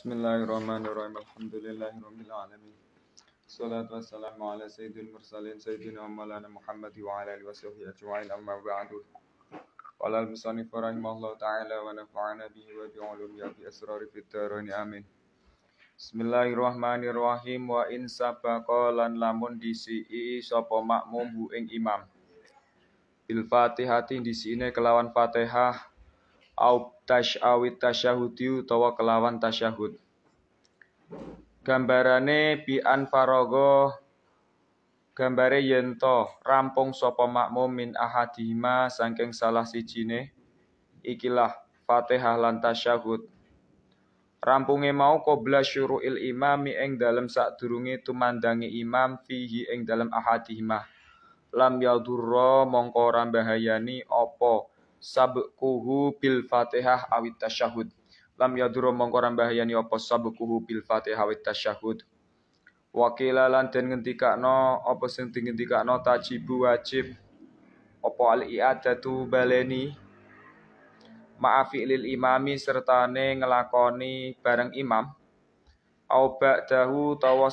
Bismillahirrahmanirrahim. Alhamdulillahirabbil alamin. Salatu wassalamu ala sayyidil mursalin sayyidina Muhammadin Muhammad wa ala alihi washabihi ajma'in amma ba'du. Qala al-musannif rahimahullahu ta'ala wa nafa'ana bihi wa bi ulumihi fi asrari fid dharain amin. Bismillahirrahmanirrahim wa in sabaqa lan lamun disi'i sapa makmum bu ing imam. Bil di sini kelawan Fatihah au tash awit tasyahudiu utawa kelawan tasyahud. Gambarane bi farogo gambare yento rampung sapa makmum min ahadihima saking salah sijine ikilah Fatihah lan tasyahud. Rampunge mau qabla syuru'il imami ing dalem sadurunge tumandangi imam fihi ing dalem ahadihima. Lam yadurra mongko bahayani apa sabkuhu bil Fatihah awit tasyahud. Lam yadurra mongkoran bahayani apa sabkuhu bil Fatihah awit tasyahud. Wakila lan den ngentikakno apa sing dingentikakno tajibu wajib apa al iadatu baleni maafi lil imami sertane ngelakoni bareng imam au ba'dahu tawa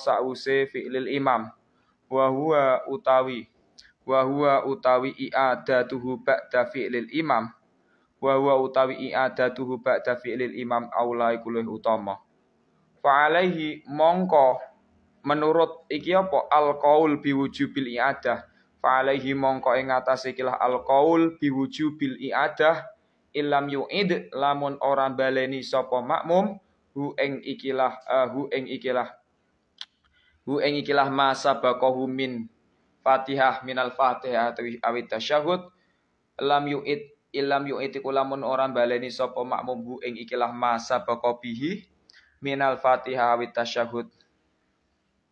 fi'lil imam wa huwa utawi wa huwa utawi i'adatuhu ba'da fi'lil imam wa huwa utawi i'adatuhu ba'da fi'lil imam aulai iku luwih utama fa mongko menurut iki apa al qaul biwujubil i'adah fa mongko ing atase ikilah al qaul biwujubil i'adah ilam yu'id lamun orang baleni sapa makmum hu ing ikilah uh, hu ing ikilah hu ing ikilah masa baqahu min Fatihah minal Fatihah awit tasyahud lam yu'id ilam yu'it lamun orang baleni sopo makmum bu ing ikilah masa bakobihi minal Fatihah awit tasyahud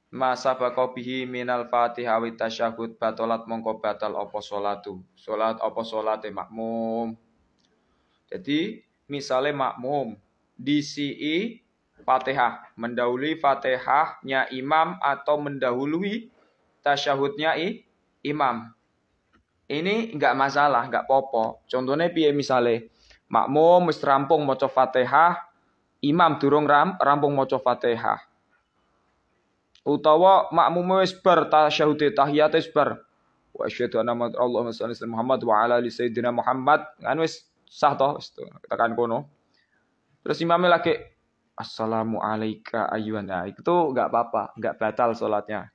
masa bakobihi minal Fatihah awit tasyahud batolat mongko batal opo solatu solat opo salate makmum jadi misalnya makmum DCI Fatihah mendahului Fatihahnya imam atau mendahului tasyahudnya i, imam. Ini nggak masalah, nggak popo. Contohnya piye misalnya, makmum wis rampung maca Fatihah, imam durung ram, rampung maca Fatihah. Utawa makmum wis bar tasyahud tahiyat wis bar. Wa asyhadu anna Allahumma shalli ala Muhammad wa ala ali sayyidina Muhammad. Kan wis sah toh, wis tekan kono. Terus imamnya lagi Assalamualaikum ayuhan. Nah, itu enggak apa-apa, nggak batal sholatnya.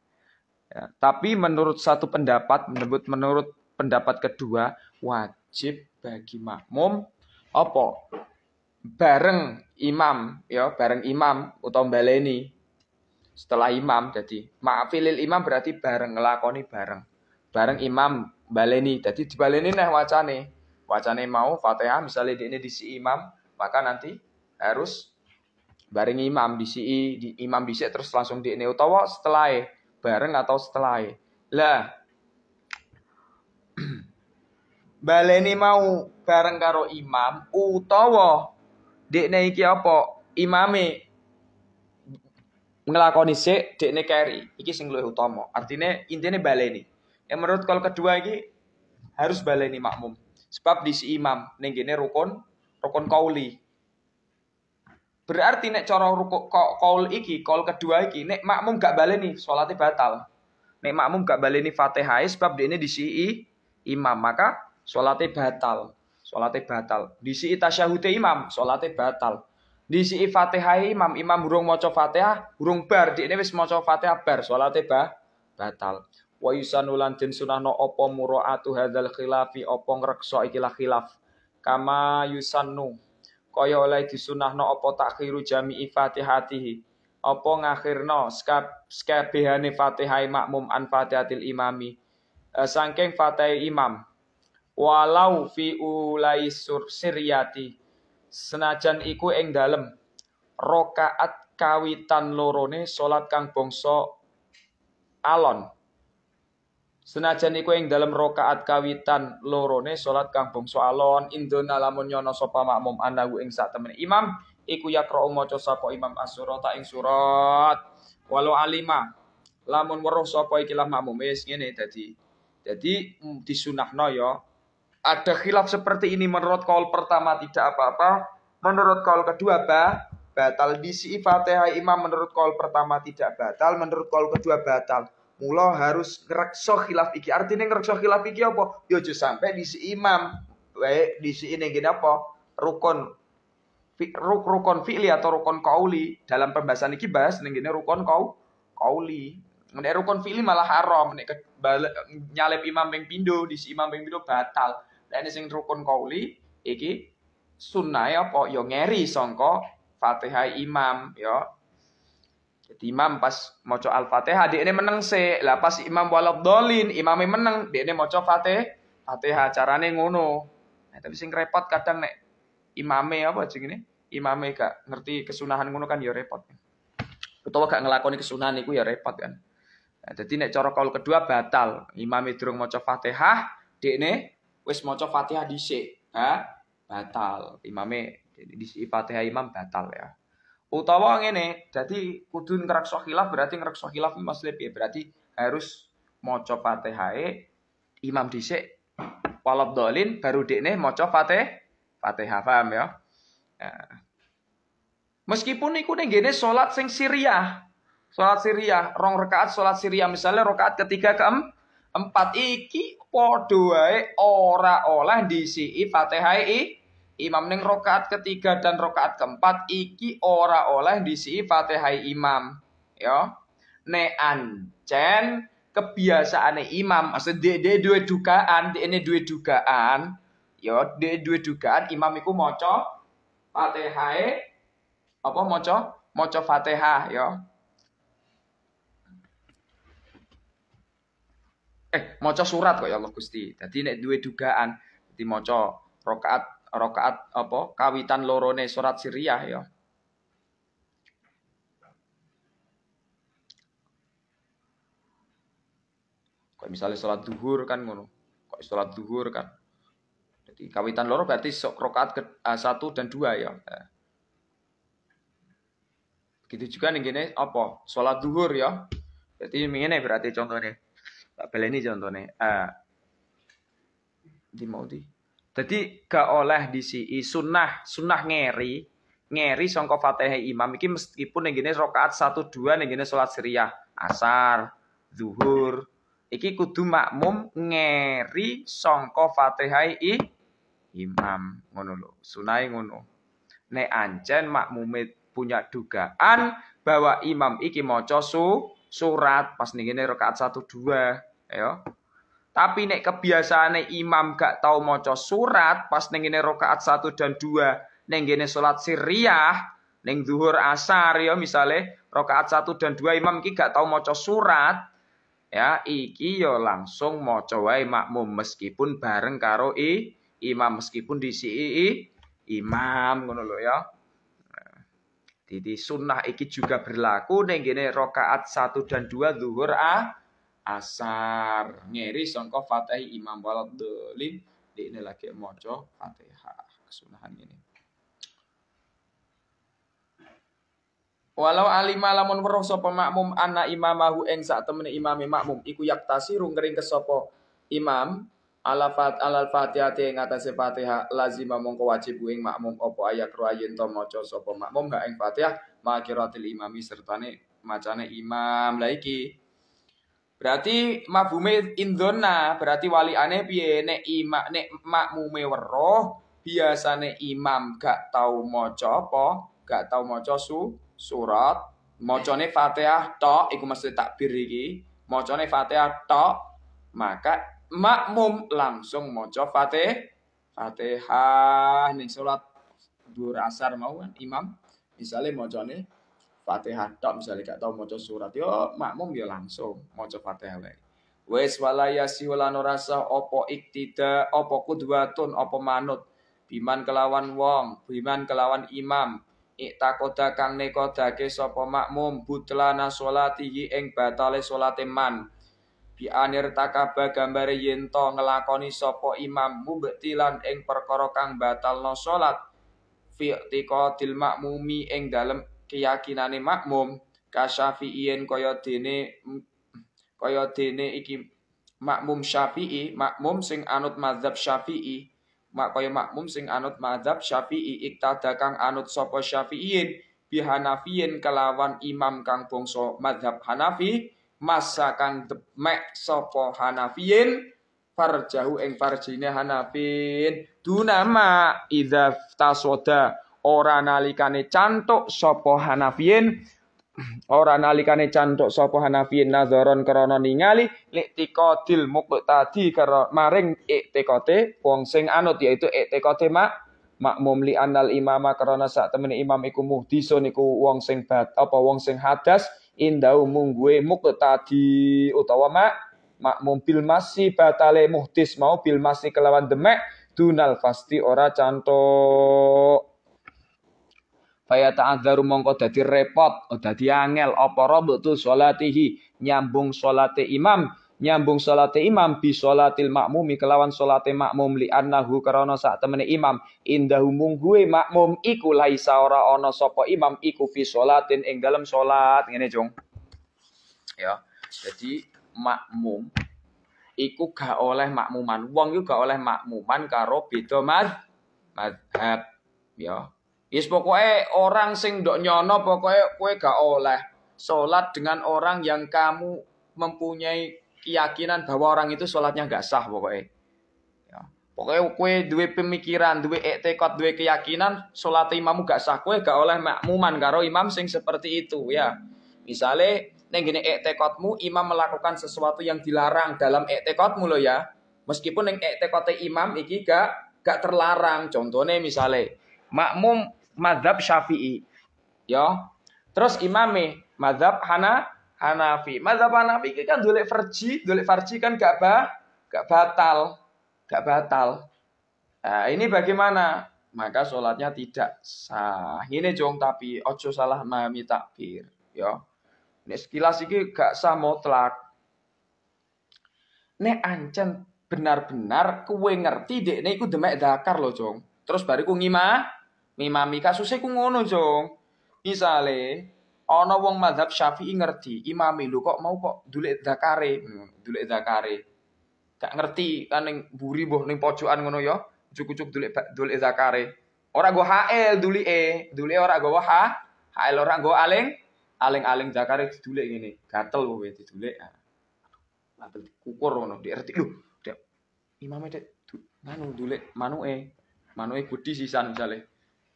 Ya, tapi menurut satu pendapat, menurut menurut pendapat kedua, wajib bagi makmum opo bareng imam ya bareng imam utawa baleni setelah imam jadi maafilil imam berarti bareng ngelakoni bareng bareng imam baleni jadi di baleni nih wacane wacane mau fatihah misalnya di ini di si imam maka nanti harus bareng imam di si di imam bisa terus langsung di ini utawa setelah bareng atau setelah. Lah baleni mau bareng karo imam utawa dek iki apa imami ngelakoni se dekne keri iki sing luwih utama artine intine baleni yang menurut kalau kedua iki harus baleni makmum sebab di si imam ning rukun rukun kauli Berarti nek cara rukuk kaul iki, kaul kedua iki, nek makmum gak baleni salate batal. Nek makmum gak baleni Fatihah ya sebab dia ini di sii imam, maka salate batal. Salate batal. di Disi'i tasyahud imam, salate batal. di si Fatihah imam, imam burung maca Fatihah, burung bar, di ini wis maca Fatihah bar, salate ba batal. Wa yusanu lan den sunahno apa muraatu hadzal khilafi apa ngrekso ikilah khilaf. Kama yusanu kaya oleh disunahno apa takhiru jami'i Fatihatihi apa ngakhirno sekabehane Fatihai makmum an Fatihatil imami e, saking Fatihai imam walau fi ulai sur siriyati senajan iku ing dalem rokaat kawitan lorone salat kang bangsa alon Senajan iku ing dalam rokaat kawitan lorone salat kang bangsa alon indona lamun nyono sapa makmum anahu ing sak temen imam iku yakra maca sapa imam asurota ing surat walau alima lamun weruh sapa ikilah makmum wis ngene dadi jadi mm, disunahno ya ada khilaf seperti ini menurut kaul pertama tidak apa-apa menurut kaul kedua ba batal di si Fatihah imam menurut kaul pertama tidak batal menurut kaul kedua batal Mula harus ngrekso khilaf iki. artinya ngrekso khilaf iki apa? Ya sampai sampe si imam. Baik di si ini gini apa? Rukun ruk, rukun fi'li atau rukun kauli dalam pembahasan iki bahas neng gini rukun kau kauli neng rukun fi'li malah haram ke nyalep imam Beng Pindo, di si imam Beng Pindo batal nih sing rukun kauli iki sunnah ya apa yo ngeri songko Fatihah imam ya jadi imam pas moco Al-Fatihah dia ini menang se. Lah pas imam walad dolin, imamnya menang. dia ini moco Fatih. Fatihah Caranya ngono. Nah, tapi sing repot kadang nek imamnya apa ini? Imamnya gak ngerti kesunahan ngono kan ya repot. Utawa gak ngelakoni kesunahan itu ya repot kan. Nah, jadi nek cara kaul kedua batal. Imamnya durung moco Fatihah, ini wis moco Fatihah di se. Ha? Batal. Imame di Fatihah imam batal ya. Utawa ngene, jadi kudu ngerakso khilaf berarti ngrekso khilaf Mas ya berarti harus maca Fatihah imam dhisik walad dolin baru dikne maca Fatih Fatihah paham ya. ya. Meskipun iku ning gene salat sing siriah. Salat siriah, rong rakaat salat siriah misalnya rakaat ketiga ke empat iki padha wae ora oleh disi Fatihah imam ning rokaat ketiga dan rokaat keempat iki ora oleh disi fatihai imam ya ne ancen kebiasaane imam maksud dia dua dugaan dia ini dua dugaan ya dia dua dugaan imam iku moco fatihai apa moco moco fatihah ya eh moco surat kok ya Allah Gusti Jadi nek duwe dugaan jadi moco rakaat Rokat apa kawitan lorone surat siriah ya. Kayak misalnya sholat duhur kan ngono. Kayak sholat duhur kan. Jadi kawitan loro berarti sok rokat ke, uh, satu dan dua ya. Eh. Gitu juga nih gini apa sholat duhur ya. Jadi ini berarti contohnya. Tak ini contohnya. Uh, di mau di. Jadi gak oleh di sini sunnah sunnah ngeri ngeri songko fatihah imam Mungkin meskipun yang gini rokaat satu dua yang gini sholat syariah asar zuhur iki kudu makmum ngeri songko fatihah i imam ngono lo sunai ngono nek ancen makmum punya dugaan bahwa imam iki mau su surat pas nih gini rokaat satu dua ayo tapi nek nek imam gak tau maca surat pas nengin ngene rokaat satu dan dua nengin ngene salat siriyah, neng zuhur asar ya misale rokaat satu dan dua imam ki gak tau maca surat, ya iki yo ya langsung maca wae makmum meskipun bareng karo i imam meskipun di i imam ngono lho ya. Jadi sunnah iki juga berlaku nengin ngene rokaat satu dan dua zuhur ah asar ngeri songko fatih imam walad dolim di ini lagi mojo fatihah kesunahan ini Walau alima lamun weruh sapa makmum imam imamahu eng sak temene imame makmum iku yaktasiru ngering kesapa imam ala fat alal fatihah te ing atase fatihah lazima mongko wajib ing makmum apa ayat ruayin to maca sapa makmum ha ing fatihah makiratil imami sertane macane imam la iki Berarti mafhume indona, berarti wali aneh piye nek imak nek makmume weruh biasane imam gak tau maca apa, gak tau maca su surat, macane Fatihah tok iku mesti takbir iki, macane Fatihah tok, maka makmum langsung maca Fatih Fatihah ning salat dhuwur asar mau kan imam misalnya macane Fatihah tok misalnya gak tau maca surat yo makmum yo langsung maca Fatihah lagi. Wes walayasi wala rasa opo iktida opo kudwatun opo manut biman kelawan wong biman kelawan imam iktakoda kang nekodake sapa makmum butlana salatihi ing batale salate man bi anir takaba gambare yen to nglakoni sapa imam mubtilan ing perkara kang batalno salat fi iqadil makmumi ing dalam keyakinane makmum kasyafi'ien kaya dene kaya dene iki makmum syafi'i makmum sing anut mazhab syafi'i mak kaya makmum sing anut mazhab syafi'i iktada kang anut sapa syafi'in bihanafiyin kelawan imam kang bangsa mazhab Hanafi masa kang demek sapa Hanafiyin farjahu ing farjine Hanafin dunama idza tasoda ora nalikane cantuk sapa Hanafiyin ora nalikane cantuk sapa Hanafiyin nazaron krana ningali liqtiqadil muqtadi karo maring iktikote wong sing anut yaitu iktikote mak makmum li anal imama karena sak temen imam iku muhdiso niku wong sing bat apa wong sing hadas indau mungguwe muqtadi utawa mak makmum bil masih batale muhdis mau bil masih kelawan demek dunal pasti ora cantuk Faya ta'adharu mongko dadi repot, oh, dadi angel apa tu sholatihi, nyambung sholati imam nyambung sholati imam bi sholatil makmumi kelawan sholati makmum li annahu karana sak temene imam indahu mungguwe makmum iku laisa ora ono sopo imam iku fi sholatin, ing dalam sholat, ini jong ya jadi makmum iku gak oleh makmuman wong iku gak oleh makmuman karo mad, madhab ya Yes pokoknya orang sing dok nyono pokoknya kue gak oleh sholat dengan orang yang kamu mempunyai keyakinan bahwa orang itu sholatnya gak sah pokoknya. Ya. Pokoknya kue dua pemikiran, dua etikot, dua keyakinan, sholat imammu gak sah kue gak oleh makmuman karo imam sing seperti itu ya. Misalnya neng gini etikotmu, imam melakukan sesuatu yang dilarang dalam etikotmu lo ya. Meskipun neng etekote imam iki gak gak terlarang. Contohnya misalnya makmum madhab Syafi'i. Ya. Terus imame madhab Hana Hanafi. Madhab Hanafi ini kan dulek farji, dulek farji kan gak ba gak batal, gak batal. Nah, ini bagaimana? Maka sholatnya tidak sah. Ini jong tapi ojo salah mami takbir. Ya. Ini sekilas ini gak sah mutlak. Ini ancen benar-benar kue ngerti dek ini iku demek dakar loh jong. Terus bariku ngimah Mimami kasusnya ku ngono jong. Misale ana wong mazhab Syafi'i ngerti, imami lu kok mau kok dulik Zakare, hmm, Zakare, Gak ngerti kan ning buri boh ning pojokan ngono ya. Cukup-cukup dulik dulik Zakare, Ora go hael dulike, dulike ora go ha. Hael ora go aling, aling-aling zakare didulik ngene. Gatel kowe dule, ah. Label dikukur ngono, diarti lho. Imame dek nganu dulik manuke. Manuke budi sisan misale.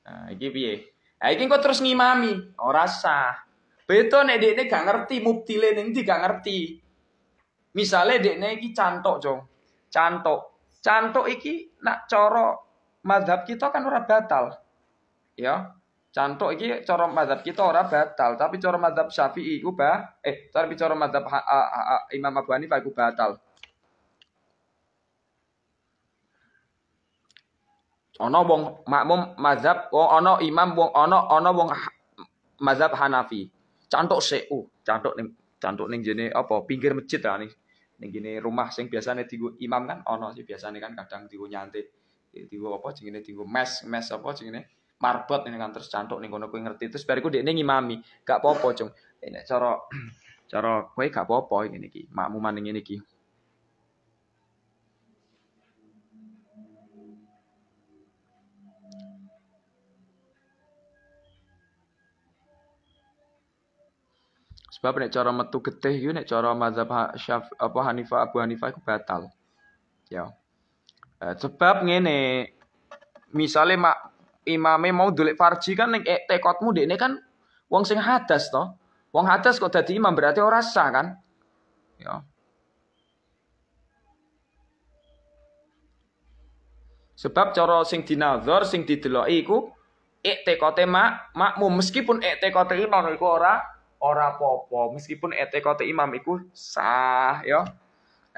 Nah, iki piye? Ha iki kok terus ngimami, ora sah. Beto nek dekne gak ngerti mubtile ning ndi gak ngerti. Misale dekne iki cantok, Jong. Cantok. Cantok iki nak cara madhab kita kan ora batal. Ya. Cantok iki cara madhab kita ora batal, tapi cara madhab Syafi'i iku ba eh tapi cara madhab Imam Abu Hanifah iku batal. Ono wong makmum mazhab, wong ono imam, wong ono ono wong mazhab Hanafi. Cantuk seu, cantok ning cantok ning jene apa pinggir masjid lah nih. Ning gini rumah sing biasane tigo imam kan ono sih biasane kan kadang dienggo nyante, tigo apa jenenge tigo mes, mes apa jenenge marbot ning kan terus cantok ning kono kowe ngerti. Terus bariku dekne ngimami, gak popo apa Cung. Nek cara cara kowe gak apa-apa ngene iki, makmuman ngene iki. Sebab nek cara metu getih yo nek cara mazhab Syaf apa Hanifah Abu Hanifah iku batal. Ya. Eh, sebab ngene misalnya mak imame mau dulek farji kan ning e, eh, tekotmu dekne kan wong sing hadas to. Wong hadas kok dadi imam berarti ora sah kan? Ya. Sebab cara sing dinazar, sing dideloki iku iktekote eh, mak makmum meskipun iktekote eh, imam iku ora ora popo meskipun etekote imam iku sah ya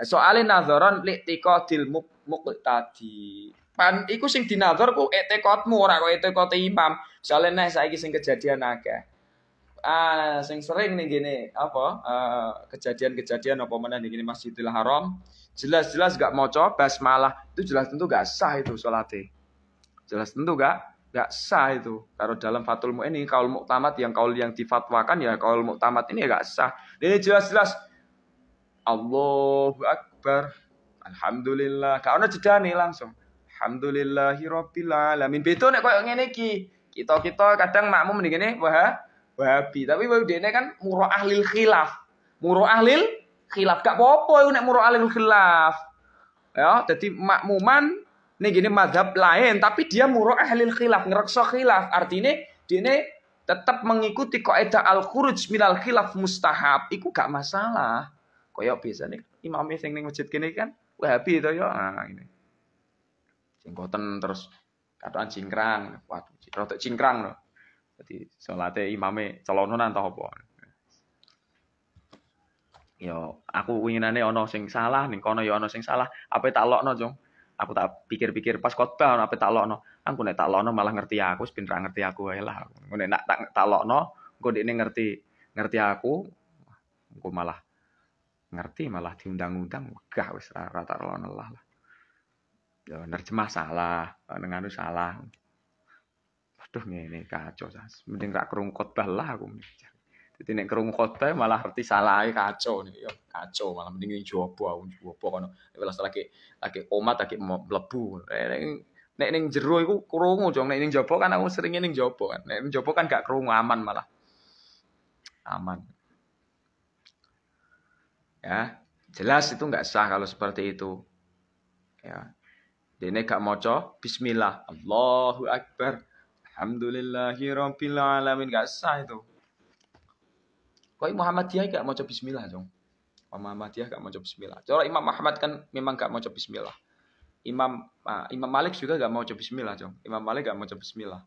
soale nazaron liqtiqadil muqtadi pan iku sing dinazar ku etekotmu ora kok etekote imam soale nek saiki sing kejadian akeh ah sing sering nih gini apa kejadian ah, kejadian-kejadian apa mana nih gini Masjidil Haram jelas-jelas gak moco basmalah itu jelas tentu gak sah itu sholatnya jelas tentu gak nggak sah itu. Kalau dalam fatul mu ini kaul muktamad yang kaul yang difatwakan ya kaul muktamad ini nggak sah. Ini jelas-jelas Allahu Akbar. Alhamdulillah. Kau ada jeda nih langsung. Alhamdulillahirabbil betul nih kau koyo ngene ki Kita-kita kadang makmum nih nih wah wahabi. Tapi wah dia kan murah ahlil khilaf. Murah ahlil khilaf. Gak popo yuk nih murah ahlil khilaf. Ya, jadi makmuman ini gini madhab lain, tapi dia muroh ahlil khilaf, ngerakso khilaf. Artinya, dia ini tetap mengikuti kaidah al-khuruj minal khilaf mustahab. Iku gak masalah. bisa nih, imam yang neng masjid gini kan Wahabi itu ya. Nah, ini. Jenggoten terus katakan cingkrang. Waduh, rotok cingkrang loh. Jadi sholatnya imamnya celononan atau apa. Yo, aku inginannya ono sing salah nih, kono yo ono sing salah. Apa tak no Jong? aku tak pikir-pikir pas khotbah ono ape tak lokno aku ah, nek tak lokno malah ngerti aku wis ngerti aku ae lah ngene nek tak tak lokno engko dekne ngerti ngerti aku engko malah ngerti malah diundang-undang wegah wis rata lokno lah ya nerjemah salah nenganu salah aduh ngene kacau mending tak kerung khotbah lah aku jadi nek kerungu khotbah malah arti salah salahe kacau nih, ya kacau malah mending jowo aku jowo kono. Nek lagi lagi omat lagi mlebu. Eh, nek neng jero iku kerungu jong nek ning jowo kan aku sering neng jowo kan. Nek ning jowo kan gak kerungu aman malah. Aman. Ya, jelas itu nggak sah kalau seperti itu. Ya. Dene gak maca bismillah, Allahu akbar. Alhamdulillahi alamin gak sah itu. Kok Muhammadiyah gak mau coba bismillah, Jong? Muhammadiyah gak mau coba bismillah. Coba Imam Ahmad kan memang gak mau coba bismillah. Imam uh, Imam Malik juga gak mau coba bismillah, dong. Imam Malik gak mau coba bismillah.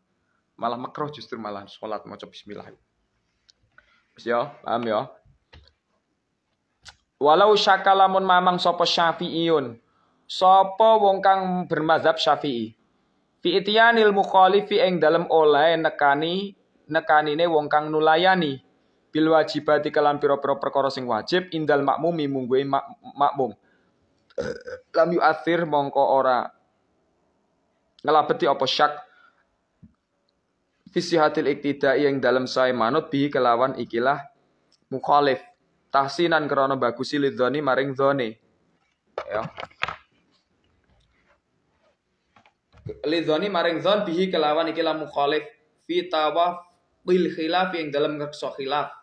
Malah makro justru malah sholat mau coba bismillah. Mas ya, paham ya? Walau syakalamun mamang sopo syafi'iyun. Sopo wong kang bermazhab syafi'i. Fi itianil mukhalifi eng dalam oleh nekani nekani ne wong kang nulayani bil wajibati kelan pira-pira perkara sing wajib indal makmumi mungguhe mak, makmum lam yu'athir mongko ora ngelabeti apa syak hatil iktidak yang dalam saya manut bihi kelawan ikilah mukhalif tahsinan kerana bagusi lidhoni maring dhoni ya lidhoni maring dhon bihi kelawan ikilah mukhalif fi tawaf bil khilaf yang dalam ngekso khilaf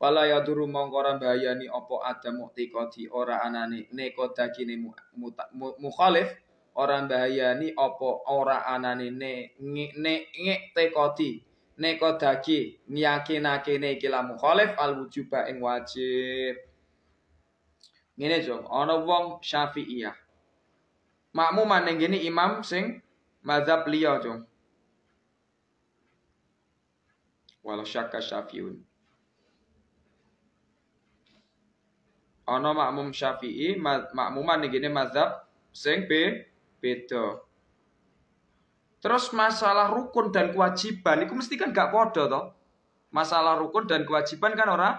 Wala ya duru mongkoran bahayani opo ada muktikodi ora anani neko dagine mukhalif orang bayani opo ora anani ne ne ngek tekodi neko dagi nyakinake ne kila mukhalif al wujuba ing wajib. Ngene jong ana wong Syafi'iyah. Makmu maneng gini imam sing mazhab liya jong. Walau syakka syafi'un. Ono makmum Syafi'i, makmuman iki gini mazhab sing be, beda. Terus masalah rukun dan kewajiban itu mesti kan gak podo toh. Masalah rukun dan kewajiban kan ora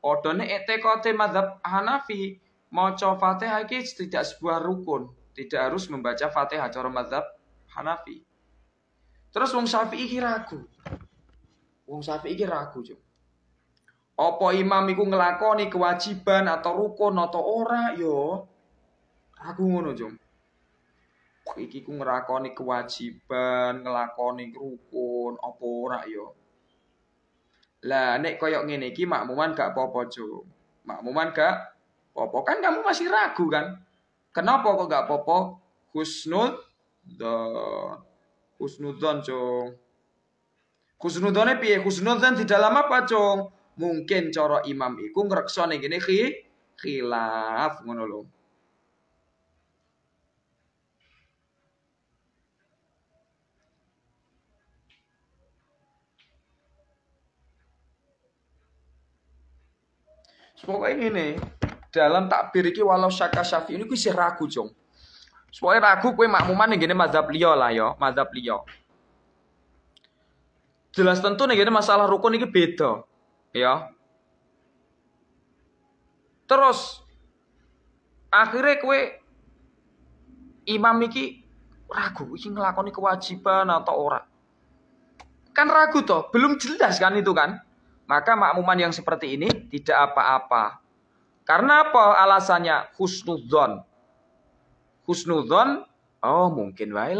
podo nih etekote mazhab Hanafi mau Fatihah itu tidak sebuah rukun, tidak harus membaca Fatihah cara mazhab Hanafi. Terus wong Syafi'i ragu. Wong Syafi'i ragu, juga. Apa imam iku ngelakoni kewajiban atau rukun atau ora yo. Aku ngono, Jom. Iki ku ngelakoni kewajiban, ngelakoni rukun apa ora yo. Lah nek koyok ngene iki makmuman gak popo apa Jom. Makmuman gak popo kan kamu masih ragu kan? Kenapa kok gak apa-apa? Husnud don. Husnudon, Jom. Husnudonnya piye? Husnudon di dalam apa, Jom? mungkin coro imam iku ngreksa ning kene khi khilaf ngono lo Pokoknya ini dalam takbir iki walau syaka syafi ini kuwi ragu jong. Pokoknya ragu kue makmuman nih gini mazhab liya lah yo, ya, mazhab liya. Jelas tentu nih gini masalah rukun ini beda. Ya. Terus akhirnya kue imam iki ragu iki ngelakoni kewajiban atau ora. Kan ragu toh, belum jelas kan itu kan. Maka makmuman yang seperti ini tidak apa-apa. Karena apa alasannya? Husnudzon. Husnudzon, oh mungkin wae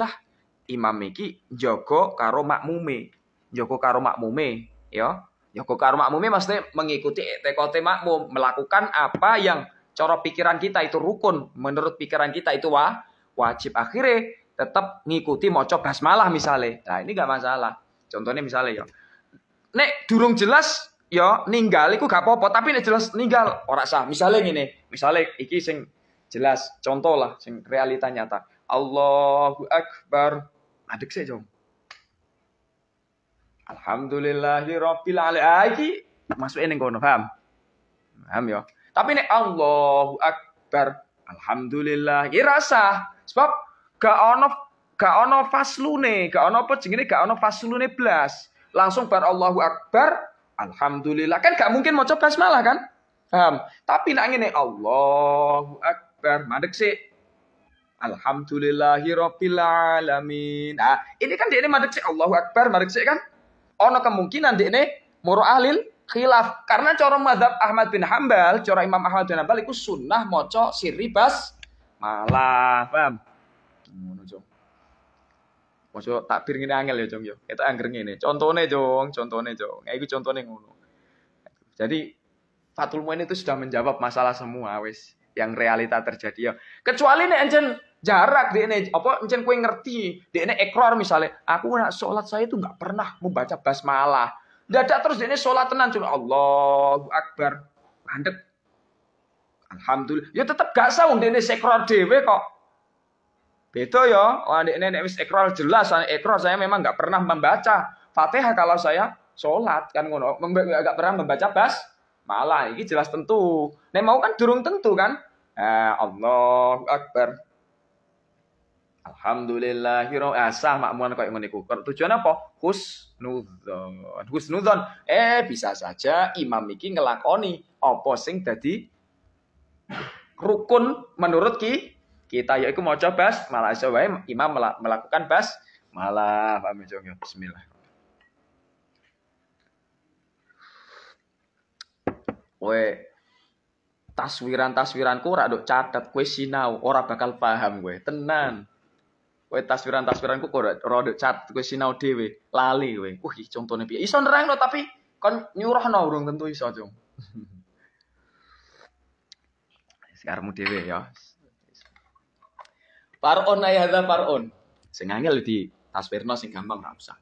imam iki joko karo makmume. joko karo makmume, ya. Ya kok karo makmumnya maksudnya mengikuti tekote makmum, melakukan apa yang cara pikiran kita itu rukun, menurut pikiran kita itu wah, wajib. Akhirnya tetap ngikuti moco basmalah misalnya. Nah ini gak masalah. Contohnya misalnya ya, nek durung jelas ya ninggal iku gak apa-apa, tapi nek jelas ninggal orang sah. Misalnya gini, misalnya iki sing jelas, contoh lah sing realita nyata. Allahu Akbar. Adik sih, Jong. Alhamdulillahi rabbil alamin. Ah, Masuk ini kono, paham? Paham ya. Tapi ini Allahu akbar, alhamdulillah, Ini rasa. Sebab gak ono gak ono faslune, gak ono apa jenenge gak ono faslune blas. Langsung bar Allahu akbar, alhamdulillah. Kan gak mungkin mau coba basmalah kan? Paham? Tapi nak ngene Allahu akbar, mandek sih. Alhamdulillahi alamin. Ah, ini kan dia ini madek sik Allahu akbar, madek kan? ono kemungkinan di ini moro ahlil khilaf karena corong madhab Ahmad bin Hambal corong Imam Ahmad bin Hambal itu sunnah moco siribas malah paham ngono jong moco takbir ngene angel ya jong yo ya. itu angger ini. contone jong contone jong ya itu contone ngono jadi Fatul Muin itu sudah menjawab masalah semua wis yang realita terjadi ya kecuali nih encen jarak di ini apa encen kue ngerti di ini ekor misalnya aku nak sholat saya itu nggak pernah membaca basmalah dadak terus di ini sholat tenan cuma Allahu Akbar mandek Alhamdulillah ya tetap gak sah di ini sekor dewe kok betul ya, adik ini nih ekor jelas, ekor saya memang nggak pernah membaca Fatihah kalau saya sholat kan ngono, nggak pernah membaca bas malah ini jelas tentu. nih mau kan durung tentu kan? Eh, ah, Allah Akbar. Alhamdulillah hiro asah ah, makmuan kau ngene iku. Tujuan apa? Husnudzon. Husnudzon eh bisa saja imam iki ngelakoni apa sing dadi rukun menurut ki kita yaiku coba bas malah coba imam melakukan bas malah pak mencongnya ya, bismillah. Weh, taswiran-taswiranku ora dok catat kowe sinau, ora bakal paham gue. Tenan. Kowe tasbiran ku kok rada cat kowe sinau dhewe, lali kowe. Wih, contohnya piye? Iso nerangno tapi kon nyurahno urung tentu iso, Cung. Sekarmu dhewe ya. Par'on ayadha par'on. Sing angel di taswirno sing gampang ra usah.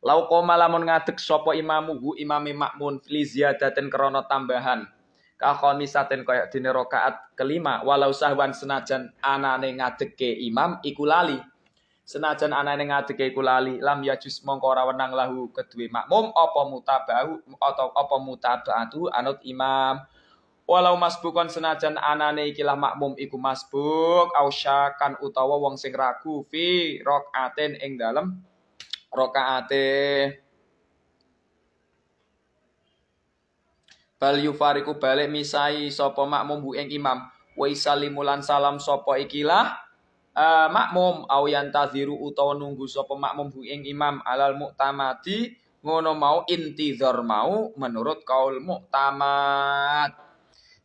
Lau koma lamun ngadeg sopo hu imami makmun fil ziyadatin krono tambahan. Ka misatin kaya dene rakaat kelima walau sahwan senajan anane ke imam ikulali senajan anane ngadeke iku lali lam ya mongko ora wenang lahu kedue makmum apa mutabahu atau apa mutabaatu anut imam walau masbukon senajan anane ikilah makmum iku masbuk ausyakan utawa wong sing ragu fi rokaaten ing dalem rokaate bal yufariku balik misai sopo makmum bu ing imam wa salam sopo ikilah Eh, makmum au yantaziru utawa nunggu sapa makmum bu ing imam alal muktamadi ngono mau intizar mau menurut kaul muktamad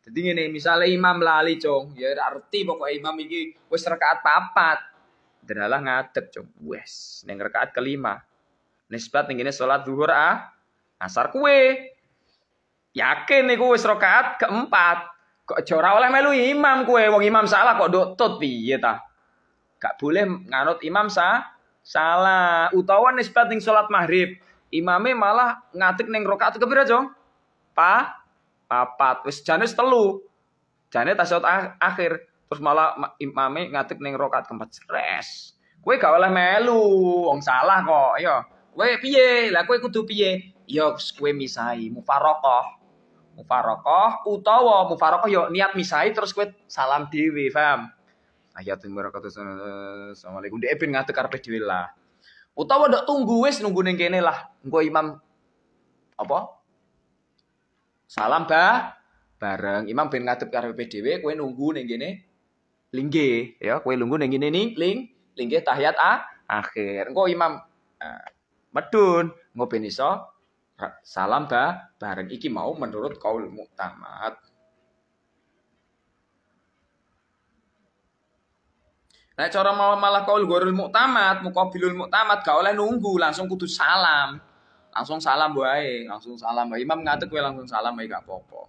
jadi ngene misalnya imam lali cong ya arti pokoknya imam iki wis rakaat papat adalah ngadeg cong wes ning rakaat kelima nisbat ning kene salat zuhur ah asar kue yakin nih wis rakaat keempat kok ora oleh melu imam kue wong imam salah kok dotot piye ta Gak boleh nganut imam sa salah utawa nisbat ning salat maghrib. Imame malah ngatik ning rakaat kepira, Jong? Pa papat. Wis jane telu. Jane tasawuf akhir terus malah imame ngatik ning rakaat keempat. Stres. Kowe gak oleh melu, wong salah kok. iyo Kowe piye? Lah kowe kudu piye? Ya kowe misahi mufarokoh mufarokoh utawa mufarokoh yo ya niat misai terus kowe salam dewi, paham? ayatun barakatuh eh, assalamualaikum dia ben ngatek karpe dhewe lah utawa ndak tunggu wis nunggu ning lah engko imam apa salam ba bareng imam ben ngadep karepe dhewe kowe nunggu ning kene lingge ya kowe nunggu ning kene ning ling lingge tahiyat a akhir engko imam eh, medun engko ben salam ba bareng iki mau menurut kaul muktamad Nek cara malah malah kaul gorul muktamad, mukabilul tamat, gak oleh nunggu, langsung kudu salam. Langsung salam baik, langsung salam wae. Imam ngatek kowe langsung salam baik gak popo.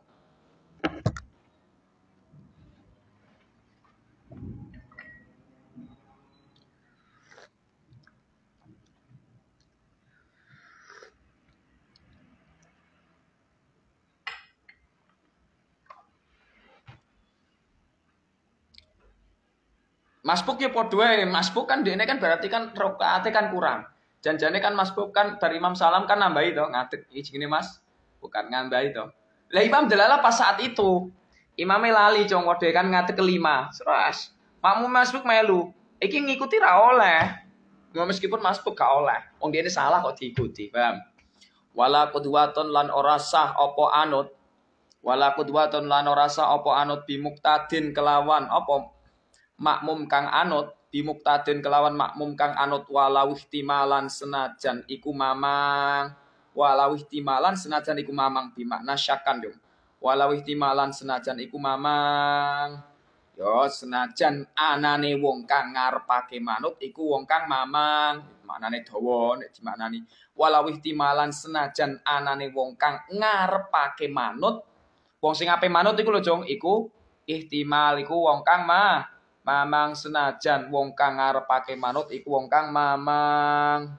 Masbuk ya podwe, Masbuk kan dia kan berarti kan rokaatnya kan kurang. Janjane kan Masbuk kan dari Imam Salam kan nambah itu ngatik ini Mas. Bukan nambahi itu. Lah Imam Delala pas saat itu Imam lali cong podwe kan ngatik kelima. Seras. Makmu Masbuk melu. Iki ngikuti ra oleh. Ya, meskipun Masbuk gak oleh. Wong ini salah kok diikuti, paham? Wala kudwaton lan orasa opo anut. Wala kudwaton lan orasa opo anut bimuktadin kelawan opo makmum kang anut bimuktadin kelawan makmum kang anut walau ihtimalan senajan iku mamang walau ihtimalan senajan iku mamang bimakna syakan dong walau ihtimalan senajan iku mamang yo senajan anane wong kang ngarepake manut iku wong kang mamang maknane dawa nek dimaknani walau ihtimalan senajan anane wong kang ngarepake manut wong sing ape manut iku lho jong iku ihtimal iku wong kang mah Mamang senajan wong kang ngarepake manut iku wong kang mamang.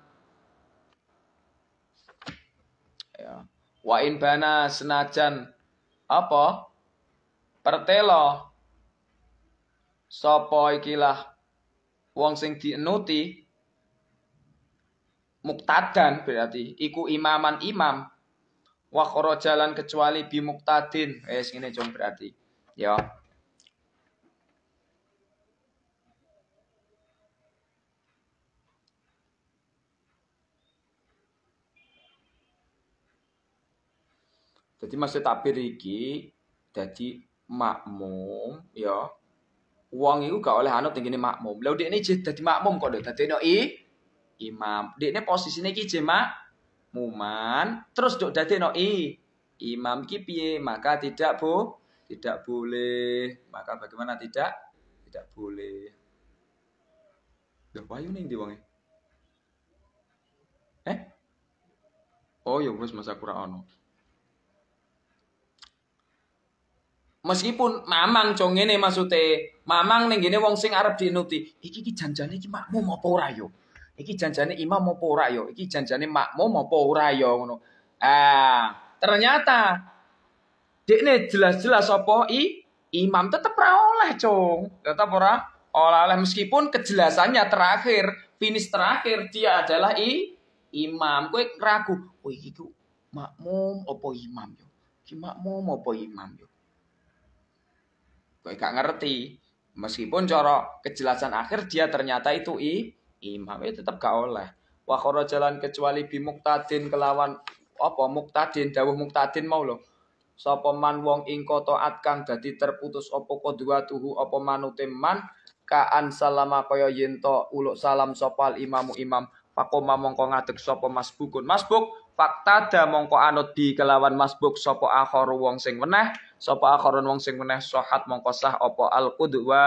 Ya. Wa in bana senajan apa? Pertelo. Sopo ikilah wong sing dienuti muktadan berarti iku imaman imam wa jalan kecuali bimuktadin eh sini jong berarti ya Jadi maksud takbir iki jadi makmum ya. Wong iku gak oleh anut ning makmum. Lah dekne jadi dadi makmum kok dadi no i imam. Dekne posisine iki jema makmuman terus dok dadi no i imam ki piye maka tidak bu tidak boleh. Maka bagaimana tidak? Tidak boleh. Lah payu nih ndi wonge? Eh? Oh ya wis masa kurang ono. Meskipun mamang cong ini maksudnya mamang neng gini wong sing di nuti. iki iki janjane iki makmum mau ora yo? Ya? Iki janjane imam mau ora yo? Ya? Iki janjane makmum mau ora yo ya? ngono. Ah, ternyata dekne jelas-jelas apa i imam tetep ora oleh, cong Tetep ora oleh meskipun kejelasannya terakhir, finish terakhir dia adalah i imam. Kue ragu, oh iki makmu makmum apa imam yo? Ki makmum apa imam yo? Kowe gak ngerti. Meskipun cara kejelasan akhir dia ternyata itu i imam itu ya tetap gak oleh. Wa jalan kecuali bimuktadin kelawan apa muktadin dawuh muktadin mau loh. Sapa man wong ing kota kang dadi terputus apa tuhu apa manute man kaan salama kaya yen to uluk salam sopal imamu imam pakoma mongko ngadeg sapa masbukun masbuk fakta da mongko anut di kelawan masbuk sapa akhor wong sing meneh sapa akharon wong sing meneh sohat mongko sah apa al qudwa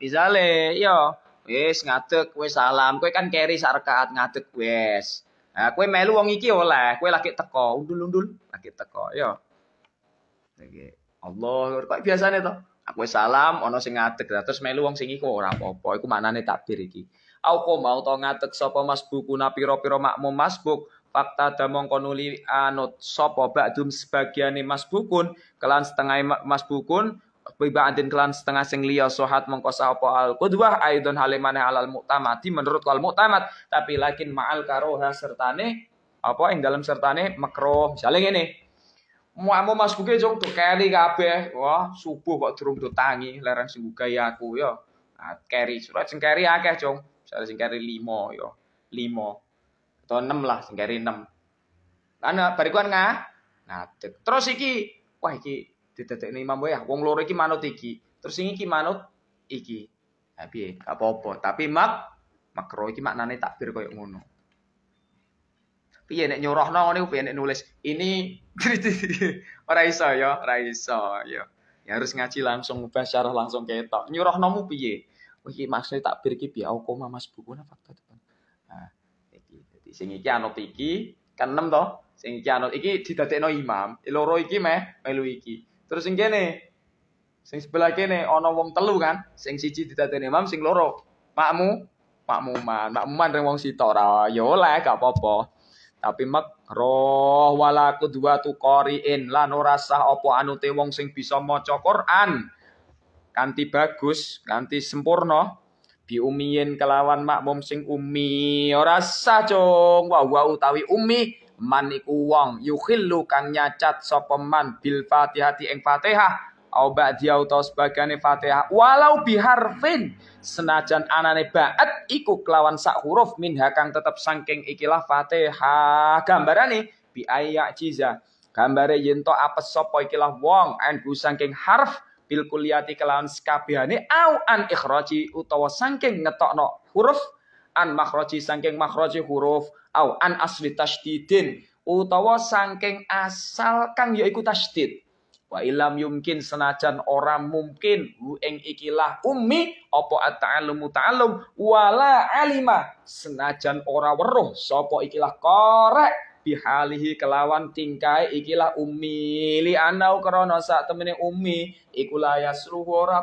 Izale yo iya. wis ngadeg wis salam kowe kan keri sak rakaat ngadeg wis nah kowe melu wong iki oleh kowe lagi teko undul-undul lagi teko yo iya. lagi Allah kok biasane to aku salam ono sing ngadeg terus melu wong sing iku ora apa-apa iku maknane takbir iki au mau to ngadeg sapa buku napiro piro makmum masbuk fakta damong konuli anut sopo bakdum sebagian mas bukun, kelan setengah mas bukun, biba'adin kelan setengah sing liya sohat mongko opo al kedua, aidon halimane alal muktamati menurut al muktamat tapi lakin ma'al karoha sertane apa yang dalam sertane makro misalnya ini, mau Mas Buke jong tuh carry kabeh. Wah, subuh kok durung tangi lereng sing ya aku ya. Nah, carry surat sing carry akeh jong. Misalnya sing carry limo. yo limo atau enam lah singkari 6 ana bariku kan ngah nah terus iki wah iki ini Imam ya wong loro iki manut iki terus ini iki manut iki tapi nah, apa-apa tapi mak makro iki maknane takbir koyo ngono piye nek nong ngene piye nek nulis ini ora iso ya ora iso ya ya harus ngaji langsung ngubah syarah langsung ketok nyurohnomu piye iki maksudnya takbir iki piye aku koma mas buku fakta Sing iki anut iki, kan enam toh. Sing iki anut iki didadekno imam. Loro iki meh melu iki. Terus sing kene sing sebelah kene ana wong telu kan, sing siji didadekno imam, sing loro makmu makmuman. Makmuman ring wong sito ora ya oleh gak apa-apa. Tapi mak roh wala kedua tukoriin lan ora sah apa anute wong sing bisa maca Quran. Kanti bagus, kanti sempurna, biumiyin kelawan makmum sing umi ora sah cung wa wa utawi umi man iku wong yukhillu kang nyacat sapa man bil fatihati ing fatihah au ba'diya utawa bagani fatihah walau biharfin senajan anane ba'at iku kelawan sak huruf min kang tetep sangking ikilah fatihah gambarane bi ayya jiza gambare yen to apes sapa ikilah wong anhu sangking harf bil kuliati kelawan skabiane au an ikhraji utawa saking ngetokno huruf an makhraji saking makhraji huruf au an asli tashtidin utawa saking asal kang yaiku tasydid wa ilam yumkin senajan orang mungkin hu ing ikilah ummi apa at-ta'allumu ta'allum wala alima senajan ora weruh sapa ikilah korek bihalihi kelawan tingkai ikilah ummi li anau krana sak temene ummi iku la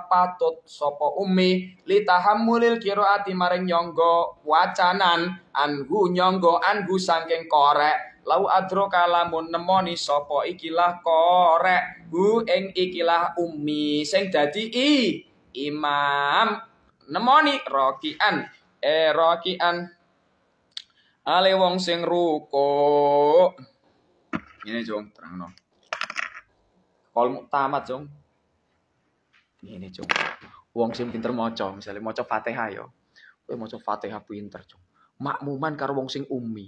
patut sopo ummi li tahammulil kiroati maring nyangga wacanan angu nyonggo angu sangking korek lau adro kalamun nemoni sopo ikilah korek hu eng ikilah ummi sing dadi i imam nemoni rokian eh rokian ale wong sing ruko ini jong terang no kol tamat jong ini jong wong sing pinter Moco, misalnya moco fatihah yo kowe moco fatihah pinter jong makmuman karo wong sing ummi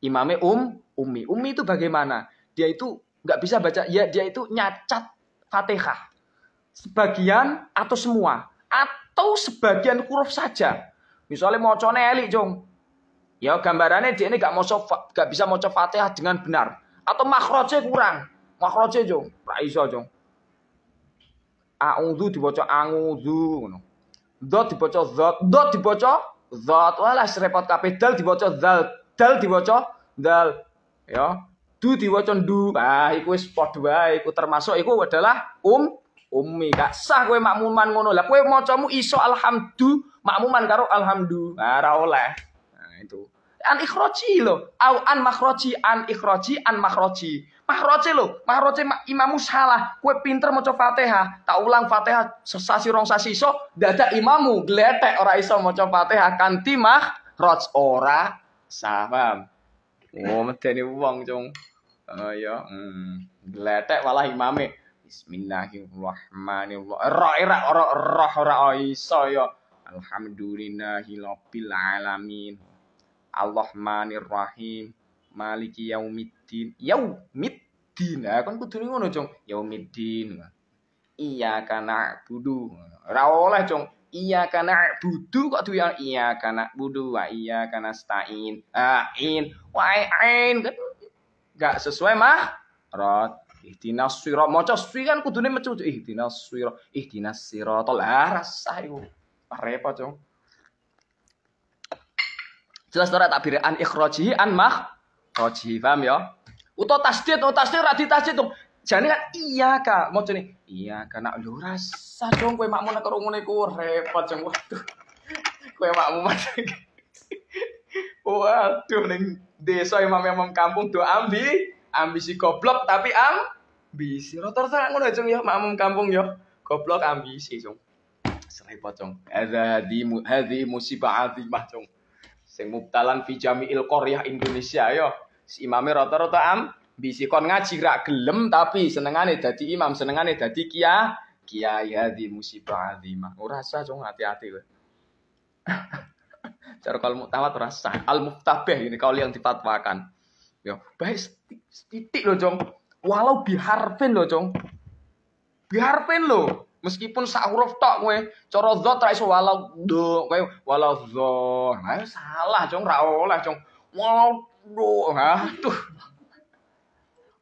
imame um ummi ummi itu bagaimana dia itu nggak bisa baca ya dia itu nyacat fatihah sebagian atau semua atau sebagian huruf saja misalnya mau cone elik jong Ya gambarannya dia ini gak mau gak bisa mau Fatihah dengan benar atau makroce kurang. Makhrajnya jong. ra iso jong. A'udzu dibaca angudu. ngono. Dzat dibaca dzat, zot. dibaca dzat. Walah serepot kape, dal dibaca dal, dal dibaca dal. Ya. Du diwaca du. Ah iku wis dua, iku termasuk iku adalah um umi Gak sah Kue makmuman ngono. Lah mau cemu iso alhamdu makmuman karo alhamdu. Nah, Nah itu an ikhroji lo au an makroji an ikhroji an makroji makroji lo makroji ma, imammu salah kue pinter mau fatihah tak ulang fatihah sesasi rong sasi so dada imamu geletek ora iso mau fatihah kanti rots ora sabam oh meteni uang cung oh ya hmm. geletek malah imame Bismillahirrahmanirrahim. Ra ora ora ora ora iso ya. Alhamdulillahirabbil alamin. Allah Allahmanir Rahim, Maliki Yaumiddin. Yaumiddin. ya kan kudu ngono, cung Yaumiddin. Iya kana budu. Ora oleh, cung Iya kana budu kok duwe iya kana budu wa iya kana stain. Ah, in wa ain. Enggak kan sesuai mah. Rot. ihtinas sirat. Maca sui kan kudune mecu. ihtinas sirat. ihtinas sirat lah rasah iku. Repot, cung Jelas ora takbir an ikhrajihi an roji Paham ya? Uto tasdid, uto tasdid ora ditasdid dong. Jane kan iya Kak, maca nih. Iya, nak lu rasa dong kowe makmu nek ngene ku oh, repot jeng waduh. Kowe makmu Waduh ning desa imam-imam kampung do ambi, ambisi goblok tapi am ambisi. Rata-rata ngono jeng ya makmu kampung ya. Goblok ambisi jeng. Serepot jeng. di hadi musibah azimah jeng. Sing mubtalan fi jami'il qaryah Indonesia yo. Ya. Si imame rata-rata am bisi kon ngaji rak gelem tapi senengane dadi imam, senengane dadi kia kiai hadi musibah azimah. Ora sah cung hati-hati kowe. Cara kalau mutawat rasa al muktabeh ini kau yang dipatwakan Yo, ya, baik titik loh jong. Walau biharfin loh jong. Biharfin loh. Meskipun sak huruf tok kowe, cara dzat ra iso walau do, kowe walau dza. Nah, salah, Cung, ra oleh, Cung. Walau do. tuh,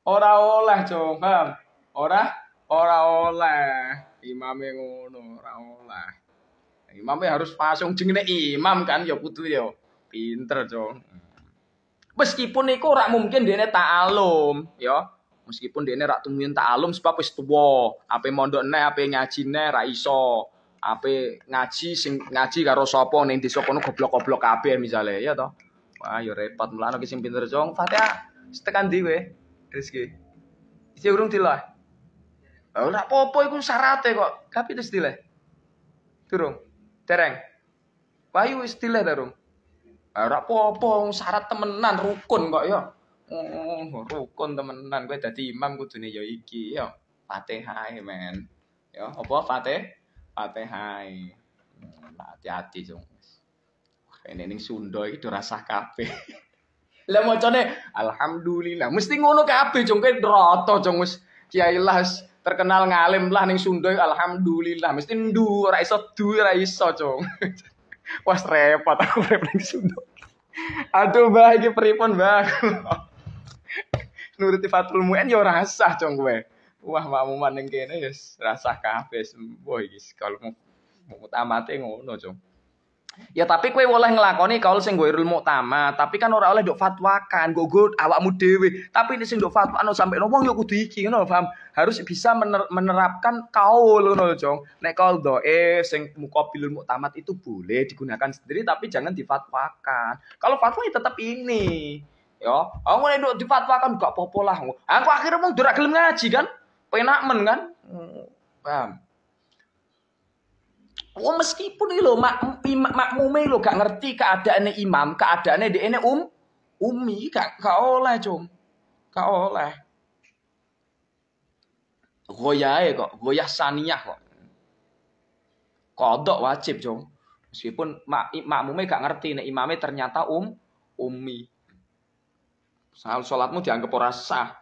Ora oleh, Cung, paham? Ora ora oleh. Imame ngono, ora oleh. Imamnya harus pasung jenenge imam kan ya kudu ya. Pinter, Cung. Meskipun iku ora mungkin dene alum, ya. Meskipun dene rak tak alum sebab wis tuwa. Ape mondok ne, ape ngaji ne rak iso. Ape ngaji sing ngaji karo sapa ning desa kono goblok-goblok kabeh misale ya toh, Wah, yo repot mulane ki sing pinter jong fatia tekan diwe, kowe? Rizki. Iki urung dilah. oh ora apa-apa iku kok. Tapi terus dileh. turung Tereng. Bayu wis dileh ta, Ora apa-apa syarat temenan rukun kok ya. Oh, rukun temenan kowe dadi imam kudune yo ya iki yo, ya, fatihai men. yo, ya, apa Fatih? fatihai, hmm, Hati-hati sung. Ini ning Sunda iki dirasah kabeh. Lah macane alhamdulillah. Mesti ngono kafe jong kowe nroto jong kiai terkenal ngalim lah neng Sunda alhamdulillah. Mesti ndu ora iso du iso jong. Wes repot aku rep ning Sunda. Aduh bah iki pripun bah nuruti fatul muen ya rasa cong gue Wah mau maning kene ya rasa kafe, boy iki kalau mau mau muktamate ngono cong. Ya tapi kue boleh ngelakoni kaul sing goirul muktama, tapi kan orang oleh ndok fatwakan, gue go awakmu dhewe. Tapi ini sing fatwa fatwakno sampai no wong ya kudu iki ngono paham. Harus bisa mener menerapkan kaul no Jong. Nek kaul doe sing mukabilul tamat itu boleh digunakan sendiri tapi jangan difatwakan. Kalau fatwa ya tetap ini. Ya, aku di Fatwa kan gak popo lah. Aku akhirnya mau durak gelem ngaji kan. Penak men kan. Paham. Oh, meskipun lo mak mak, mak, mumi lo gak ngerti keadaannya imam, keadaannya dia ini um, umi gak, gak oleh cum, gak oleh. Goyah e kok, goyah saniyah kok. Kodok wajib cum. Meskipun mak, mumi gak ngerti nih imamnya ternyata um, umi. Soal sholatmu dianggap orang sah.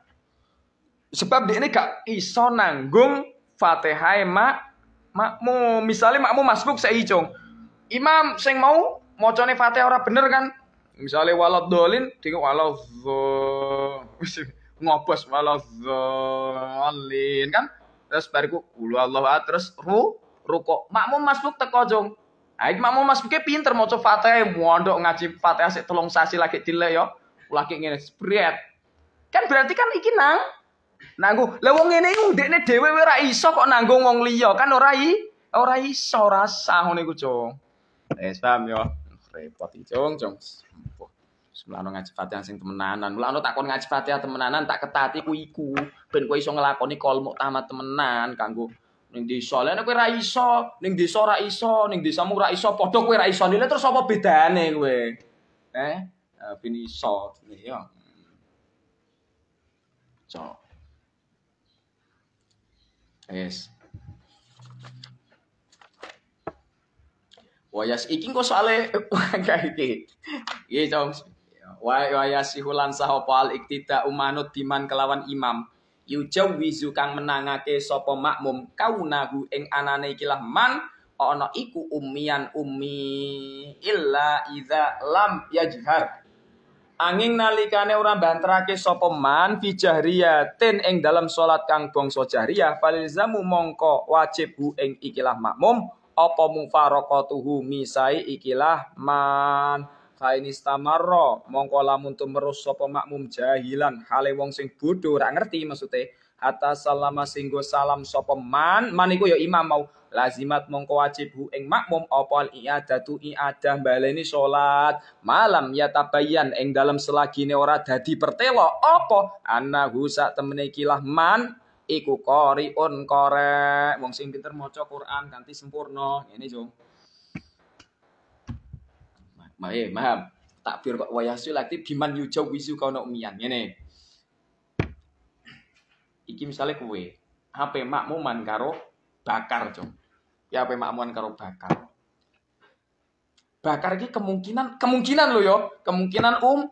Sebab di ini gak iso nanggung fatihai mak makmu. Misalnya makmu masbuk seijong. Imam sing mau mau mocone fatih orang bener kan? Misalnya walau dolin, tinggal walau ngobos walau dolin kan? Terus bariku ulu Allah ah, terus ru ruko. Makmu masbuk teko jong. Nah, makmu masbuknya pinter maca fatih, mau ngaji fatih asik tolong sasi lagi dilek yo laki ngene spread. Kan berarti kan iki nang nanggung. Lah wong ngene iku ndekne dhewe ora iso kok nanggung wong liya, kan ora i ora iso rasa ngene iku, Cung. Wis eh, paham yo. Repot iki, Cung, Cung. Mulane ngaji Fatihah sing temenanan. Mulane tak kon ngaji Fatihah temenanan tak ketati ku iku ben kowe iso nglakoni kol muktamad temenan kanggo ning desa lha kowe ra iso ning desa ra iso ning desamu ra iso padha kowe ra iso nilai terus apa bedane kowe eh Bini uh, Shaw nih ya. so Yes. Wayas iki kok soale kayak iki. ye Cong. Wa wayas hulan sahopal iktida umanut diman kelawan imam. Yujau wizu kang menangake sopo makmum kaunahu ing anane ikilah man ana iku umian umi. illa iza lam yajhar Angin nalikane ora bantrake sapa man fi jahriyatin ing dalam salat kang bangsa jahriyah falizamu mongko wajib hu ing ikilah makmum apa mufaraqatuhu misai ikilah man fa maro, mongko lamun tumerus sapa makmum jahilan hale wong sing bodho ora ngerti maksude hatta salama singgo salam sapa man yo iku ya imam mau lazimat mongko wajib hu ing makmum apa iadatu iadah baleni sholat malam ya tabayan ing selagi ne ora dadi pertelo opo anak husa temene kilah man iku qariun kore wong sing pinter maca Quran ganti sempurna ini jong Mahe, eh, maham. Takbir kok wayasul aktif biman yujau wisu kau nok mian. Ini. Iki misalnya kue. HP makmu man karo bakar cok ya apa makmuan karo bakar bakar ini kemungkinan kemungkinan lo yo kemungkinan um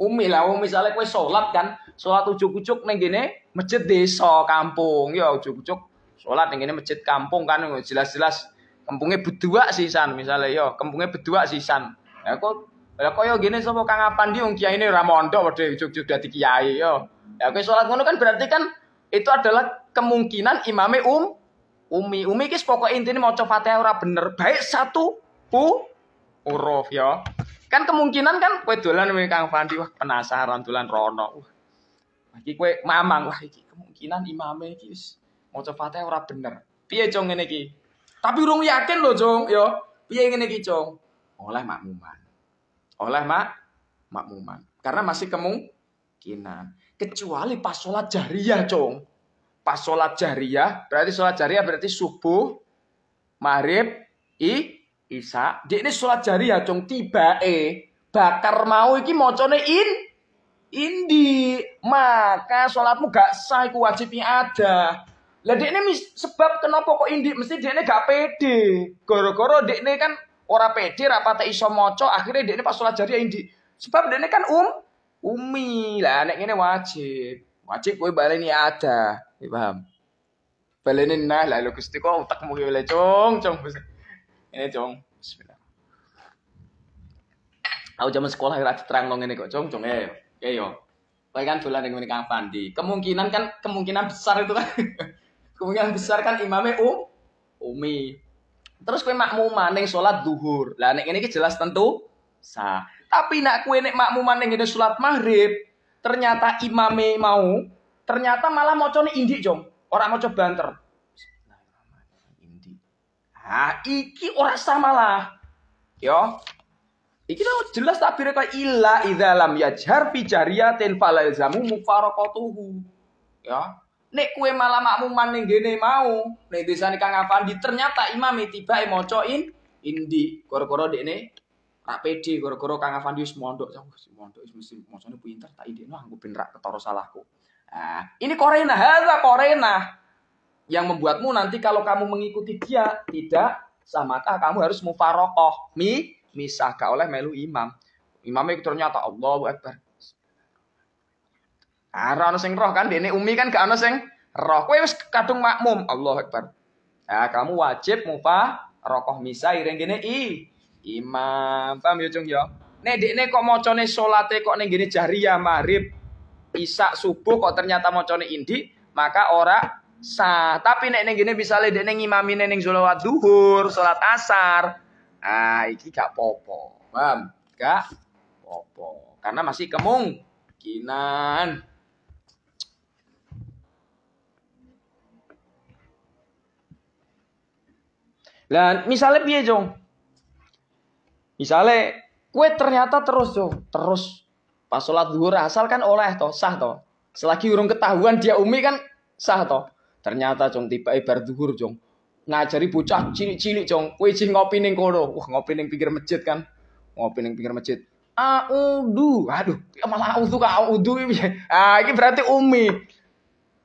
umi lah um misalnya kue sholat kan sholat ujuk-ujuk neng gini masjid desa kampung ya ujuk-ujuk sholat neng gini masjid kampung kan jelas-jelas kampungnya berdua sih san misalnya yo kampungnya berdua sih san ya kok kok yo gini semua kang apa nih wong ini ramondo mondok ujuk ujug-ujug kiai yo. Ya kue sholat ngono kan berarti kan itu adalah kemungkinan imame um Umi, Umi kis inti intinya mau coba ora bener. Baik satu pu uruf ya. Kan kemungkinan kan kue dolan umi Kang Fandi wah penasaran dolan Rono. Wah. Iki kue mamang wah iki kemungkinan imame kis mau coba ora bener. Piye cong ini ki Tapi urung yakin loh cong yo ya. Piye ini ki cong? Oleh makmuman. Oleh mak Mak makmuman. Karena masih kemungkinan. Kecuali pas sholat jariyah cong pas sholat jariah, berarti sholat jariah berarti subuh, maghrib, i, isa. Dia ini sholat jariah, cung tiba e bakar mau iki mocone in indi maka sholatmu gak sah iku wajibnya ada lah ini sebab kenapa kok indi mesti dek ini gak pede goro-goro dek ini kan ora pede rapate iso moco akhirnya dek ini pas sholat jariah indi sebab dek ini kan um umi lah Anak ini wajib wajib gue ini ada Ya, paham? Balenin nah lalu Gusti kok utakmu mau oleh cong cong. Ini cong. Bismillah. Aku zaman sekolah terang dong ini kok cong cong eh. Ya yo. baik kan tulan dengan Kang Fandi. Kemungkinan kan kemungkinan besar itu kan. kemungkinan besar kan imamnya um umi. Terus kue makmuman yang sholat duhur, Lah nek ini jelas tentu sah. Tapi nak kue nek makmuman yang ini sholat maghrib, ternyata imamnya mau Ternyata malah mocone indik jong. Orang moco banter. Indik. Ah, iki ora sama lah. Yo. Iki lo jelas takbir ilah illa ya. lam yajhar fi jariyatin falalzamu mufarokotuhu Ya. Nek kue malah makmu maning gini mau, nek desa nih Kang Afandi ternyata tiba mau mocoin indi koro-koro dekne rak pede koro-koro Kang Afandi wis mondok, wis mondok wis mesti mocone pinter tak nih aku ben rak salahku. Nah, ini korena, hadza korena yang membuatmu nanti kalau kamu mengikuti dia tidak sama samakah kamu harus mufarokoh mi gak oleh melu imam. imam Imamnya ternyata Allah Akbar. Nah, sing roh kan, dene umi kan gak ana sing roh. Kowe wis kadung makmum, Allah Akbar. Nah, kamu wajib mufa rokoh misa ireng gini i imam. Paham ya, Cung ya? Nek dekne kok cone solate kok ning gini jahriyah marib isa subuh kok ternyata mau mocone indi, maka ora sah. Tapi nek neng gini bisa lihat ning ngimamine neng selawat duhur, salat asar. Ah, iki gak popo. Paham? Gak popo. Karena masih kemung kinan. Lan misalnya piye, Jong? Misalnya kue ternyata terus, Jong, terus Pas sholat duhur asal kan oleh toh sah toh. Selagi urung ketahuan dia umi kan sah toh. Ternyata jong tiba ibar duhur jong. Ngajari bocah cilik-cilik jong. Kowe ngopi ning kono. Wah, ngopi ning pinggir masjid kan. Ngopi ning pinggir masjid. Audu. Aduh, ya malah audu ka audu Ah, iki berarti umi.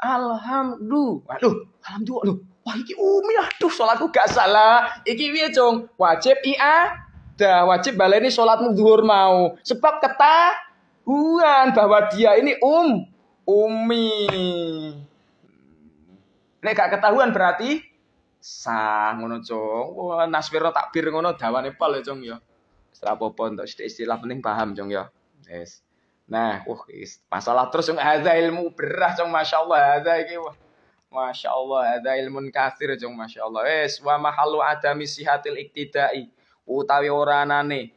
Alhamdulillah. Aduh, alhamdulillah. Aduh, wah iki umi aduh salatku gak salah. Iki piye, Cung? Wajib ia dah wajib baleni salatmu duhur mau. Sebab keta bukan bahwa dia ini um umi nek gak ketahuan berarti sah ngono cong wah naswirno takbir ngono dawane pol ya cong ya setelah popo untuk istilah penting paham cong ya yes. Nah, wah, masalah terus yang ada ilmu berah, cong masya Allah, ada ini wah, masya Allah, ada ilmu kasir, cong masya Allah. Yes. Wah mahalu ada misihatil iktidai, utawi orang nane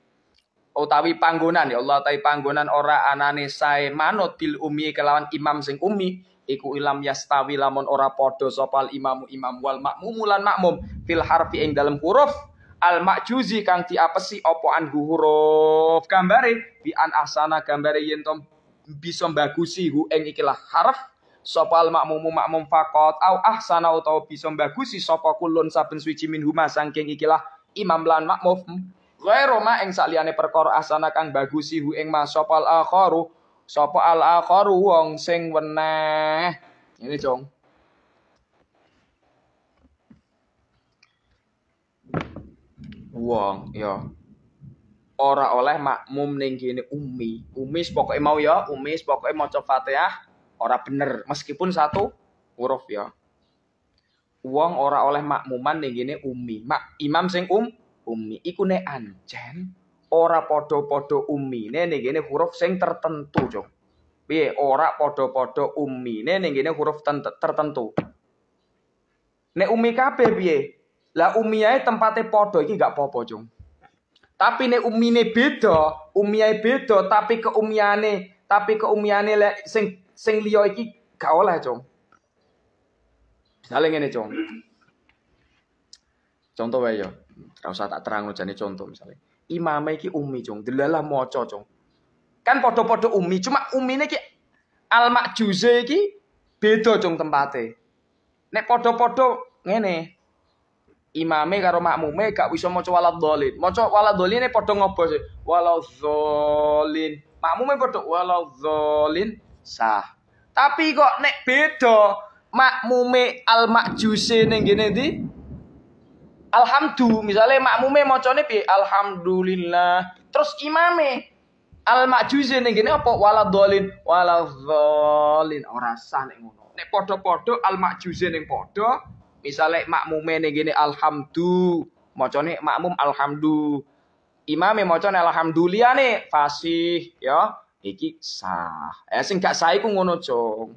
utawi panggonan ya Allah utawi panggonan ora anane sae manut bil umi kelawan imam sing umi iku ilam yastawi lamun ora padha sopal imamu imam wal makmum lan makmum fil harfi ing dalam huruf al makjuzi kang diapesi apa an huruf gambare bi an asana gambare yen tom bisa bagusi hu ing ikilah harf sopal makmumu makmum fakot au ahsana utawa bisa bagusi sapa kulun saben suci min huma sangking ikilah imam lan makmum Gue Roma ing sakliyane perkara asana kang bagus hu ing mas sapa al akharu sapa al akharu wong sing weneh. Ini jong. Wong, ya. Ora oleh makmum ning kene umi. Umis pokoknya mau ya, umis pokoknya maca ya. ora bener meskipun satu huruf ya. Wong ora oleh makmuman ning kene umi. Mak imam sing um ummi iku nek anjen ora podo padha ummine ning kene huruf sing tertentu, Cuk. Piye ora podo padha ummine ning kene huruf tertentu. Nek ummi kabeh piye? Lah ay tempate podo iki gak apa-apa, Cuk. Tapi nek ummine beda, ay beda tapi ke ane tapi ke le sing sing liya iki gak oleh, Cuk. Misalnya ngene, Cuk. Contoh wae Ora usah tak terang jane contoh misalnya. imameki iki umi jong, delalah maca jong. Kan podo podo umi, cuma umi iki al makjuze iki beda jong tempate. Nek podo podo ngene. Imame karo makmume gak bisa maca waladhdallin. dolin waladhdalline podo ngopo sih? Waladhdallin. Makmume padha dolin sah. Tapi kok nek beda makmume al makjuse ning gini di Alhamdulillah, misalnya makmume mocone bi alhamdulillah terus imame al makjuze ning kene apa waladolin waladolin orang sah nek ngono nek podo-podo, al makjuze ning padha misale makmume ning kene alhamdu macane makmum alhamdu imame macane alhamdulillah nih fasih ya iki sah eh sing gak sah iku ngono jong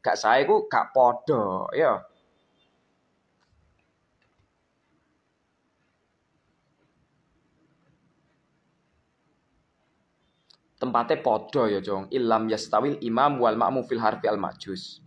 gak sah iku gak padha ya tempatnya podo ya jong ilam yastawil imam wal makmum fil harfi al majus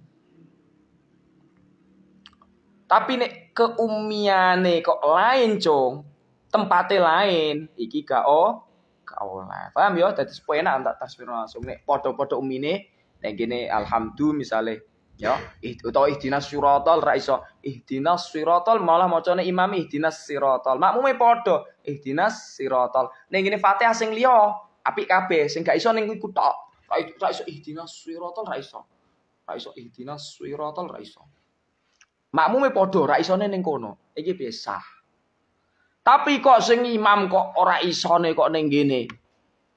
tapi nek keumiane kok lain jong tempatnya lain iki gak o gak oleh paham ya dadi enak tak tafsir langsung nek podo-podo umine nek gini, alhamdulillah misale ya Ih ihdinas siratal raiso. Ih ihdinas siratal malah macane imam ihdinas siratal podo. Ih ihdinas siratal nek gini fatih asing liyo apik kabeh sing gak iso ning iku tok ra iso ihdinas siratal ra iso ra iso ihdinas siratal ra iso makmume padha ra isone ning kono iki biasa tapi kok sing imam kok ora isone kok ning ngene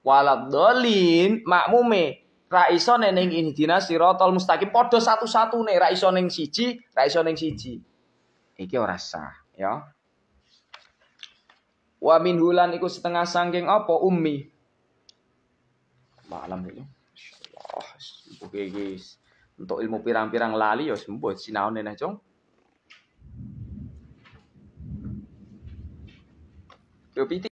walad dolin makmume ra iso ning ihdinas siratal mustaqim padha satu-satune ra iso ning siji ra iso ning siji iki ora sah ya Wa min hulan iku setengah sangking apa ummi malam itu. Wah, oke guys. Untuk ilmu pirang-pirang lali ya sembuh sinaone neh, Cong. Yo piti